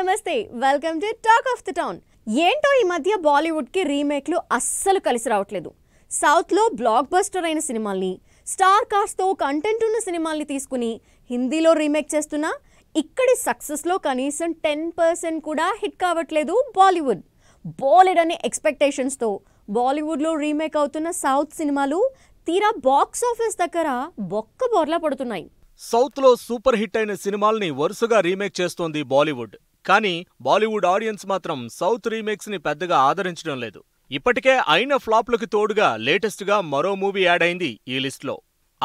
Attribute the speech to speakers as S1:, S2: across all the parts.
S1: నమస్తే welcome to talk of the town ఏంటో ఈ మధ్య బాలీవుడ్కి రీమేక్లు అస్సలు కలిసి రావట్లేదు సౌత్లో బ్లాక్ బస్టర్ అయిన సినిమాల్ని స్టార్ కాస్ట్తో కంటెంట్ ఉన్న సినిమాల్ని తీసుకుని హిందీలో రీమేక్ చేస్తున్నా ఇక్కడి సక్సెస్లో కనీసం టెన్ పర్సెంట్ కూడా హిట్ కావట్లేదు బాలీవుడ్ బాలీవుడ్ అనే ఎక్స్పెక్టేషన్స్తో బాలీవుడ్లో రీమేక్ అవుతున్న సౌత్ సినిమాలు తీరా బాక్స్ ఆఫీస్ దగ్గర బొక్క బోర్లా పడుతున్నాయి
S2: సౌత్లో సూపర్ హిట్ అయిన సినిమాల్ని వరుసగా రీమేక్ చేస్తోంది బాలీవుడ్ కానీ బాలీవుడ్ ఆడియన్స్ మాత్రం సౌత్ రీమేక్స్ ని పెద్దగా ఆదరించడం లేదు ఇప్పటికే అయిన ఫ్లాప్లకు తోడుగా లేటెస్ట్గా మరో మూవీ యాడ్ అయింది ఈ లిస్ట్లో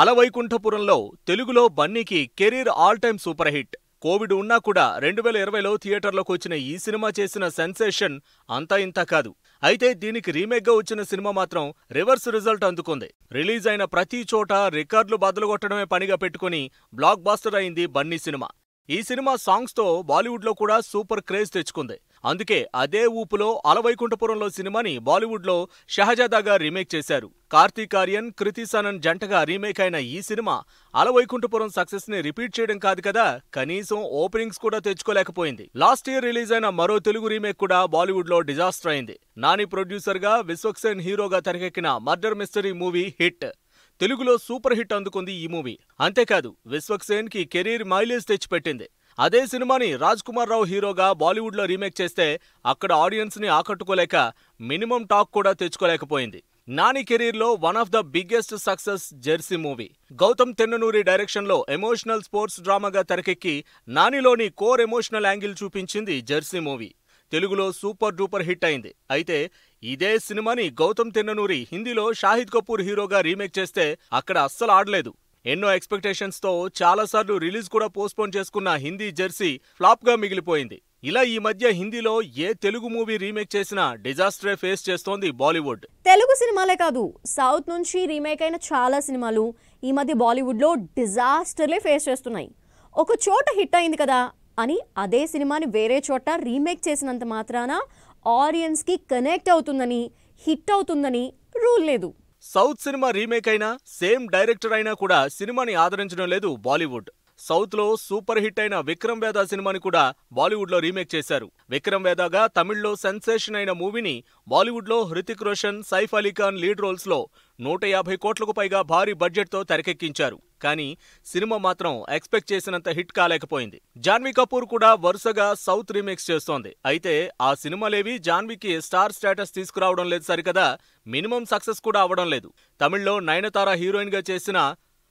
S2: అలవైకుంఠపురంలో తెలుగులో బన్నీకి career all time super hit covid ఉన్నా కూడా రెండు వేల ఇరవైలో థియేటర్లోకి వచ్చిన ఈ సినిమా చేసిన సెన్సేషన్ అంతా ఇంతా కాదు అయితే దీనికి రీమేక్గా వచ్చిన సినిమా మాత్రం రివర్స్ రిజల్ట్ అందుకుంది రిలీజ్ అయిన ప్రతి చోట రికార్డులు బదలుగొట్టడమే పనిగా పెట్టుకుని బ్లాక్ బాస్టర్ అయింది బన్నీ సినిమా ఈ సినిమా సాంగ్స్తో బాలీవుడ్లో కూడా సూపర్ క్రేజ్ తెచ్చుకుంది అందుకే అదే ఊపులో అలవైకుంఠపురంలో సినిమాని బాలీవుడ్లో షహజాదాగా రీమేక్ చేశారు కార్తీక్ ఆర్యన్ కృతిసనన్ జంటగా రీమేక్ అయిన ఈ సినిమా అలవైకుంఠపురం సక్సెస్ ని రిపీట్ చేయడం కాదు కదా కనీసం ఓపెనింగ్స్ కూడా తెచ్చుకోలేకపోయింది లాస్ట్ ఇయర్ రిలీజ్ అయిన మరో తెలుగు రీమేక్ కూడా బాలీవుడ్లో డిజాస్టర్ అయింది నాని ప్రొడ్యూసర్ గా విశ్వక్సేన్ హీరోగా తెరకెక్కిన మర్డర్ మిస్టరీ మూవీ హిట్ తెలుగులో సూపర్ హిట్ అందుకుంది ఈ మూవీ అంతేకాదు విశ్వక్సేన్ కి కెరీర్ మైలేజ్ తెచ్చిపెట్టింది అదే సినిమాని రాజ్ కుమార్ రావు హీరోగా బాలీవుడ్లో రీమేక్ చేస్తే అక్కడ ఆడియన్స్ ని ఆకట్టుకోలేక మినిమం టాక్ కూడా తెచ్చుకోలేకపోయింది నాని కెరీర్లో one of the biggest success Jersey movie Gautam Tinnanuri డైరెక్షన్లో ఎమోషనల్ స్పోర్ట్స్ డ్రామాగా తెరకెక్కి నానిలోని కోర్ ఎమోషనల్ యాంగిల్ చూపించింది జెర్సీ మూవీ తెలుగులో సూపర్ డూపర్ హిట్ అయింది అయితే ఇదే సినిమాని గౌతమ్ తిన్ననూరి హిందీలో షాహిద్ కపూర్ హీరోగా రీమేక్ చేస్తే అక్కడ అస్సలు ఆడలేదు ఎన్నో ఎక్స్పెక్టేషన్స్తో చాలాసార్లు రిలీజ్ కూడా పోస్ట్పోన్ చేసుకున్న హిందీ జెర్సీ ఫ్లాప్గా మిగిలిపోయింది ఇలా ఈ మధ్య హిందీలో ఏ తెలుగు మూవీ రీమేక్ చేసినా డిజాస్టరే ఫేస్ చేస్తోంది బాలీవుడ్
S1: తెలుగు సినిమాలే కాదు సౌత్ నుంచి రీమేక్ అయిన చాలా సినిమాలు ఈ మధ్య బాలీవుడ్లో డిజాస్టర్లే ఫేస్ చేస్తున్నాయి ఒక చోట హిట్ అయింది కదా అని అదే సినిమాని వేరే చోట రీమేక్ చేసినంత మాత్రాన ఆడియన్స్కి కనెక్ట్ అవుతుందని హిట్ అవుతుందని రూల్ లేదు
S2: సౌత్ సినిమా రీమేక్ అయినా సేమ్ డైరెక్టర్ అయినా కూడా సినిమాని ఆదరించడం లేదు బాలీవుడ్ సౌత్లో సూపర్ హిట్ అయిన విక్రమ్ వేద సినిమాని కూడా బాలీవుడ్లో రీమేక్ చేశారు విక్రమ్ వేదాగా తమిళ్లో సెన్సేషన్ అయిన మూవీని బాలీవుడ్లో హృతిక్ రోషన్ సైఫ్ అలీ ఖాన్ లీడ్ లో నూట యాభై కోట్లకు పైగా భారీ బడ్జెట్తో తెరకెక్కించారు కానీ సినిమా మాత్రం ఎక్స్పెక్ట్ చేసినంత హిట్ కాలేకపోయింది జాన్వీ కపూర్ కూడా వరుసగా సౌత్ రీమేక్స్ చేస్తోంది అయితే ఆ సినిమాలేవి జాన్వీకి స్టార్ స్టేటస్ తీసుకురావడం లేదు సరికదా మినిమం సక్సెస్ కూడా అవడం లేదు తమిళ్లో నయనతార హీరోయిన్ గా చేసిన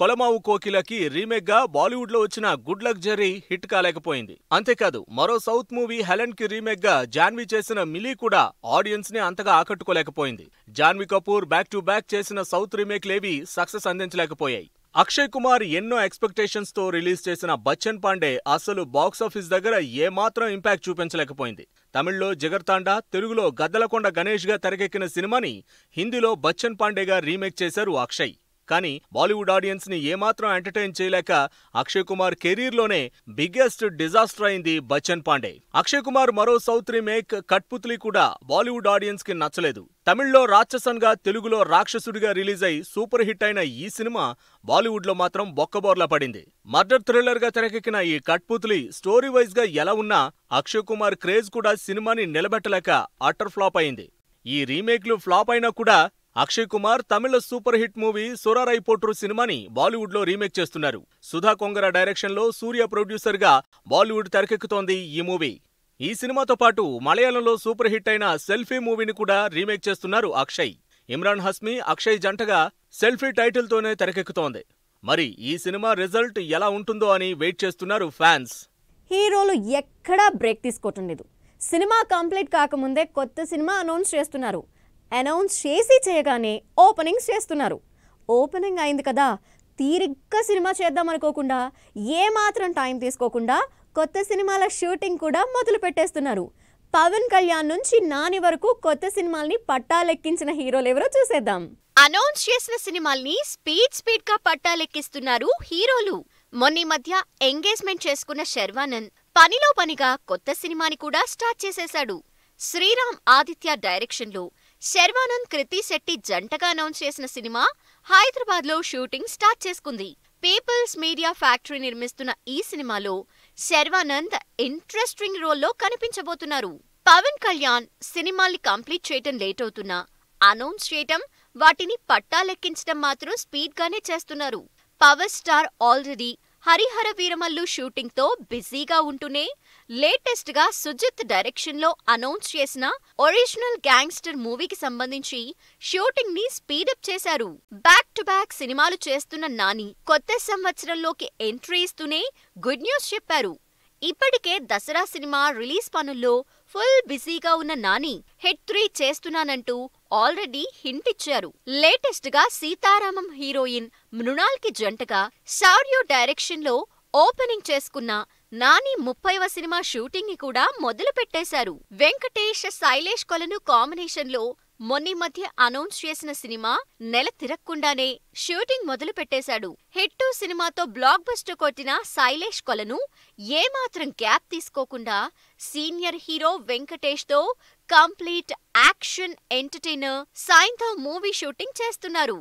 S2: కొలమావు కోకిలకి రీమేక్ గా బాలీవుడ్ లో వచ్చిన గుడ్ లక్ జెర్రీ హిట్ కాలేకపోయింది అంతేకాదు మరో సౌత్ మూవీ కి రీమేక్ గా జాన్వీ చేసిన మిలీ కూడా ఆడియన్స్ ని అంతగా ఆకట్టుకోలేకపోయింది Janhvi Kapoor back to back చేసిన సౌత్ రీమేక్ లేవి సక్సెస్ అందించలేకపోయాయి అక్షయ్ కుమార్ ఎన్నో ఎక్స్పెక్టేషన్స్ తో రిలీజ్ చేసిన బచ్చన్ పాండే అసలు బాక్సాఫీస్ దగ్గర ఏమాత్రం ఇంపాక్ట్ చూపించలేకపోయింది తమిళ్లో జగర్తాండ తెలుగులో గద్దలకొండ గణేష్గా తెరకెక్కిన సినిమాని హిందీలో బచ్చన్ పాండేగా రీమేక్ చేశారు అక్షయ్ కానీ బాలీవుడ్ ఆడియన్స్ ని ఏమాత్రం ఎంటర్టైన్ చేయలేక అక్షయ్ కుమార్ కెరీర్లోనే బిగ్గెస్ట్ డిజాస్టర్ అయింది బచ్చన్ పాండే అక్షయ్ కుమార్ మరో సౌత్ రీమేక్ కట్పుత్లి కూడా బాలీవుడ్ ఆడియన్స్ కి నచ్చలేదు తమిళ్లో గా తెలుగులో రాక్షసుడిగా రిలీజ్ అయి సూపర్ హిట్ అయిన ఈ సినిమా బాలీవుడ్లో మాత్రం బొక్కబోర్లా పడింది మర్డర్ గా తెరకెక్కిన ఈ కట్పుతులి స్టోరీ వైజ్ గా ఎలా ఉన్నా అక్షయ్ కుమార్ క్రేజ్ కూడా సినిమాని నిలబెట్టలేక అటర్ ఫ్లాప్ అయింది ఈ రీమేక్లు ఫ్లాప్ అయినా కూడా అక్షయ్ కుమార్ తమిళ super hit movie Soorarai Pottru సినిమాని బాలీవుడ్లో రీమేక్ చేస్తున్నారు సుధా కొంగర డైరెక్షన్లో సూర్య ప్రొడ్యూసర్ గా బాలీవుడ్ తెరకెక్కుతోంది ఈ మూవీ ఈ సినిమాతో పాటు మలయాళంలో సూపర్ హిట్ అయిన సెల్ఫీ మూవీని కూడా రీమేక్ చేస్తున్నారు అక్షయ్ ఇమ్రాన్ హస్మి అక్షయ్ జంటగా సెల్ఫీ టైటిల్తోనే తెరకెక్కుతోంది మరి ఈ సినిమా రిజల్ట్ ఎలా ఉంటుందో అని వెయిట్ చేస్తున్నారు ఫ్యాన్స్
S1: హీరోలు ఎక్కడా బ్రేక్ తీసుకోవటం లేదు సినిమా కంప్లీట్ కాకముందే కొత్త సినిమా అనౌన్స్ చేస్తున్నారు అనౌన్స్ చేసి చేయగానే ఓపెనింగ్స్ చేస్తున్నారు ఓపెనింగ్ అయింది కదా తీరిగ్గా సినిమా చేద్దాం అనుకోకుండా ఏమాత్రం టైం తీసుకోకుండా కొత్త సినిమాల షూటింగ్ కూడా మొదలు పెట్టేస్తున్నారు పవన్ కళ్యాణ్ నుంచి నాని వరకు కొత్త సినిమాల్ని పట్టాలెక్కించిన హీరోలు ఎవరో చూసేద్దాం అనౌన్స్ చేసిన సినిమాల్ని స్పీడ్ స్పీడ్ గా పట్టాలెక్కిస్తున్నారు హీరోలు మొన్న మధ్య ఎంగేజ్మెంట్ చేసుకున్న శర్వానంద్ పనిలో పనిగా కొత్త సినిమాని కూడా స్టార్ట్ చేసేశాడు శ్రీరామ్ ఆదిత్య డైరెక్షన్లో శర్వానంద్ కృతి శెట్టి జంటగా అనౌన్స్ చేసిన సినిమా హైదరాబాద్లో షూటింగ్ స్టార్ట్ చేసుకుంది పీపుల్స్ మీడియా ఫ్యాక్టరీ నిర్మిస్తున్న ఈ సినిమాలో శర్వానంద్ ఇంట్రెస్టింగ్ రోల్లో కనిపించబోతున్నారు పవన్ కళ్యాణ్ సినిమాల్ని కంప్లీట్ చేయటం లేట్ అవుతున్నా అనౌన్స్ చేయటం వాటిని పట్టాలెక్కించడం మాత్రం స్పీడ్గానే చేస్తున్నారు power star already Harihara Veeramallu షూటింగ్తో బిజీగా ఉంటూనే లేటెస్ట్ గా సుజిత్ డైరెక్షన్ లో అనౌన్స్ చేసిన ఒరిజినల్ గ్యాంగ్స్టర్ మూవీకి సంబంధించి షూటింగ్ ని స్పీడప్ చేశారు బ్యాక్ టు బ్యాక్ సినిమాలు చేస్తున్న నాని కొత్త సంవత్సరంలోకి ఎంట్రీ ఇస్తూనే గుడ్ న్యూస్ చెప్పారు ఇప్పటికే దసరా సినిమా రిలీజ్ పనుల్లో ఫుల్ బిజీగా ఉన్న నాని హెడ్ త్రీ చేస్తున్నానంటూ ఆల్రెడీ హింట్ ఇచ్చారు లేటెస్ట్ గా సీతారామం హీరోయిన్ మృణాల్కి జంటగా షార్యో డైరెక్షన్ లో ఓపెనింగ్ చేసుకున్న నాని ముప్పైవ సినిమా షూటింగ్ కూడా మొదలుపెట్టేశారు వెంకటేష్ శైలేష్ కొలను కాంబినేషన్లో మొన్ని మధ్య అనౌన్స్ చేసిన సినిమా నెల తిరక్కుండానే షూటింగ్ మొదలు పెట్టేశాడు హిట్టు సినిమాతో బ్లాక్ బస్టర్ కొట్టిన శైలేష్ కొలను ఏమాత్రం గ్యాప్ తీసుకోకుండా సీనియర్ హీరో వెంకటేష్తో కంప్లీట్ యాక్షన్ ఎంటర్టైనర్ సాయంతో మూవీ షూటింగ్ చేస్తున్నారు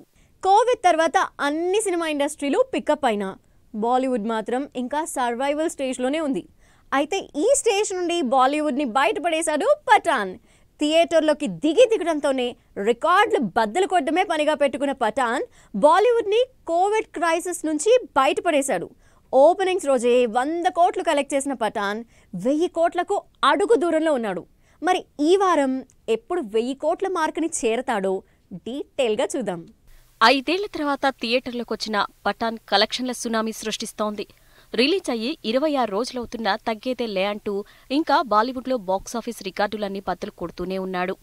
S1: కోవిడ్ తర్వాత అన్ని సినిమా ఇండస్ట్రీలు పికప్ అయినా బాలీవుడ్ మాత్రం ఇంకా సర్వైవల్ స్టేజ్లోనే ఉంది అయితే ఈ స్టేజ్ నుండి బాలీవుడ్ని బయటపడేశాడు పఠాన్ థియేటర్లోకి దిగి దిగడంతోనే రికార్డులు బద్దలు కొట్టడమే పనిగా పెట్టుకున్న పఠాన్ బాలీవుడ్ని కోవిడ్ క్రైసిస్ నుంచి బయటపడేశాడు ఓపెనింగ్స్ రోజే వంద కోట్లు కలెక్ట్ చేసిన పఠాన్ వెయ్యి కోట్లకు అడుగు దూరంలో ఉన్నాడు
S3: మరి ఈ వారం ఎప్పుడు వెయ్యి కోట్ల మార్కుని చేరతాడో డీటెయిల్గా చూద్దాం ఐదేళ్ల తర్వాత థియేటర్లకు వచ్చిన పఠాన్ కలెక్షన్ల సునామీ సృష్టిస్తోంది రిలీజ్ అయ్యి ఇరవై ఆరు రోజులవుతున్నా తగ్గేదే లే అంటూ ఇంకా బాలీవుడ్లో బాక్సాఫీస్ రికార్డులన్నీ బద్దలు కొడుతూనే ఉన్నాడు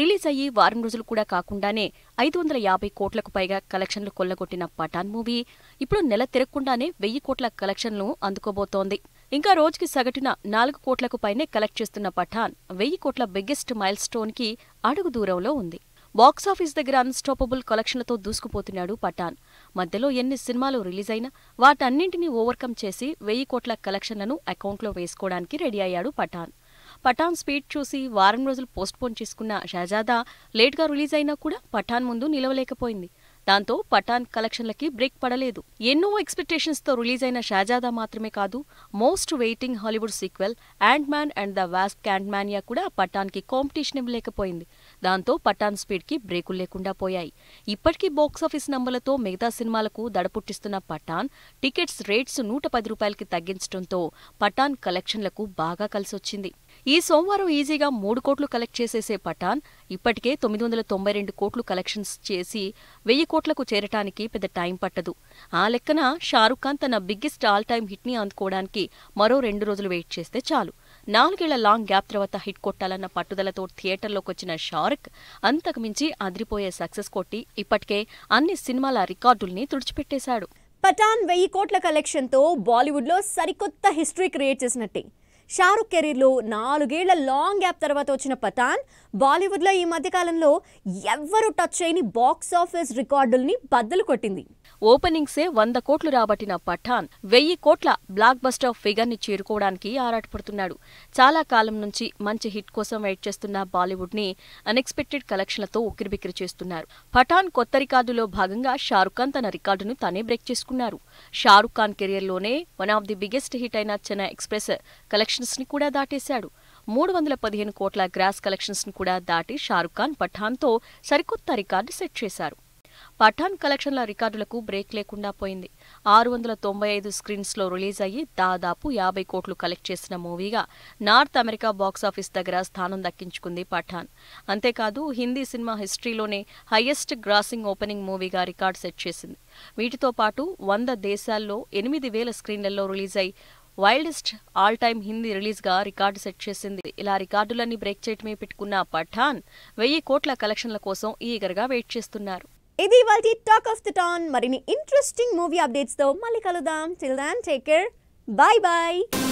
S3: రిలీజ్ అయ్యి వారం రోజులు కూడా కాకుండానే ఐదు వందల యాభై కోట్లకు పైగా కలెక్షన్లు కొల్లగొట్టిన పఠాన్ మూవీ ఇప్పుడు నెల తిరగకుండానే వెయ్యి కోట్ల కలెక్షన్లు అందుకోబోతోంది ఇంకా రోజుకి సగటున నాలుగు కోట్లకు పైనే కలెక్ట్ చేస్తున్న పఠాన్ వెయ్యి కోట్ల బిగ్గెస్ట్ మైల్ స్టోన్కి అడుగు దూరంలో ఉంది బాక్సాఫీస్ దగ్గర అన్స్టాపబుల్ కలెక్షన్లతో దూసుకుపోతున్నాడు పఠాన్ మధ్యలో ఎన్ని సినిమాలు రిలీజ్ అయినా వాటన్నింటినీ ఓవర్కమ్ చేసి వెయ్యి కోట్ల కలెక్షన్లను అకౌంట్లో వేసుకోవడానికి రెడీ అయ్యాడు పఠాన్ పఠాన్ స్పీడ్ చూసి వారం రోజులు పోస్ట్పోన్ చేసుకున్న షహజాదా లేట్గా రిలీజ్ అయినా కూడా పఠాన్ ముందు నిలవలేకపోయింది దాంతో పఠాన్ కలెక్షన్లకి బ్రేక్ పడలేదు ఎన్నో ఎక్స్పెక్టేషన్స్తో రిలీజ్ అయిన షాజాదా మాత్రమే కాదు most waiting Hollywood sequel Ant Man and the Wasp Quantumania కూడా పఠాన్కి కాంపిటీషన్ ఇవ్వలేకపోయింది దాంతో పఠాన్ స్పీడ్కి బ్రేకులు లేకుండా పోయాయి ఇప్పటికీ బాక్సాఫీస్ నంబర్లతో మిగతా సినిమాలకు దడపుట్టిస్తున్న పఠాన్ టికెట్స్ రేట్స్ నూట పది రూపాయలకి తగ్గించడంతో పఠాన్ కలెక్షన్లకు బాగా కలిసొచ్చింది ఈ సోమవారం ఈజీగా మూడు కోట్లు కలెక్ట్ చేసేసే పఠాన్ ఇప్పటికే తొమ్మిది వందల తొంభై రెండు కోట్లు కలెక్షన్స్ చేసి వెయ్యి కోట్లకు చేరటానికి పెద్ద టైం పట్టదు ఆ లెక్కన షారుఖ్ ఖాన్ తన బిగ్గెస్ట్ ఆల్ టైమ్ హిట్ని అందుకోవడానికి మరో రెండు రోజులు వెయిట్ చేస్తే చాలు నాలుగేళ్ల లాంగ్ గ్యాప్ తర్వాత హిట్ కొట్టాలన్న పట్టుదలతో థియేటర్లోకి వచ్చిన షారుక్ అంతకుమించి అదిరిపోయే సక్సెస్ కొట్టి ఇప్పటికే అన్ని సినిమాల రికార్డుల్ని తుడిచిపెట్టేశాడు పఠాన్ వెయ్యి కోట్ల
S1: కలెక్షన్తో బాలీవుడ్లో సరికొత్త హిస్టరీ క్రియేట్ చేసినట్టే షారుఖ్ కెరీర్లో నాలుగేళ్ల లాంగ్ గ్యాప్ తర్వాత వచ్చిన పఠాన్ బాలీవుడ్లో ఈ మధ్యకాలంలో ఎవ్వరూ టచ్ చేయని బాక్స్ ఆఫీస్
S3: రికార్డుల్ని బద్దలు కొట్టింది ఓపెనింగ్సే వంద కోట్లు రాబట్టిన పఠాన్ వెయ్యి కోట్ల బ్లాక్ బస్టర్ ఫిగర్ని చేరుకోవడానికి ఆరాటపడుతున్నాడు చాలా కాలం నుంచి మంచి హిట్ కోసం వెయిట్ చేస్తున్న బాలీవుడ్ని అన్ఎక్స్పెక్టెడ్ కలెక్షన్లతో ఉక్కిరిబిక్కిరి చేస్తున్నారు పఠాన్ కొత్త రికార్డులో భాగంగా షారుఖ్ ఖాన్ తన రికార్డును తానే బ్రేక్ చేసుకున్నారు షారుఖ్ ఖాన్ కెరియర్లోనే one of the biggest hit అయిన చెన్నై ఎక్స్ప్రెస్ కలెక్షన్స్ని కూడా దాటేశాడు మూడు వందల పదిహేను కోట్ల గ్రాస్ కలెక్షన్స్ ను కూడా దాటి షారుఖ్ ఖాన్ పఠాన్తో సరికొత్త రికార్డు సెట్ చేశారు పఠాన్ కలెక్షన్ల రికార్డులకు బ్రేక్ లేకుండా పోయింది ఆరు వందల తొంభై ఐదు స్క్రీన్స్లో రిలీజ్ అయ్యి దాదాపు యాభై కోట్లు కలెక్ట్ చేసిన మూవీగా నార్త్ అమెరికా బాక్సాఫీస్ దగ్గర స్థానం దక్కించుకుంది పఠాన్ అంతేకాదు హిందీ సినిమా హిస్టరీలోనే హయ్యెస్ట్ గ్రాసింగ్ ఓపెనింగ్ మూవీగా రికార్డ్ సెట్ చేసింది వీటితో పాటు వంద దేశాల్లో ఎనిమిది వేల స్క్రీన్లలో రిలీజ్ అయి వైల్డెస్ట్ ఆల్ టైమ్ హిందీ రిలీజ్గా రికార్డు సెట్ చేసింది ఇలా రికార్డులన్నీ బ్రేక్ చేయటమే పెట్టుకున్న పఠాన్ వెయ్యి కోట్ల కలెక్షన్ల కోసం ఈగర్గా వెయిట్ చేస్తున్నారు
S1: ఇది వాళ్ళ టాక్ ఆఫ్ ద టౌన్ మరిన్ని ఇంట్రెస్టింగ్ మూవీ అప్డేట్స్తో మళ్ళీ కలుద్దాం till then take care bye bye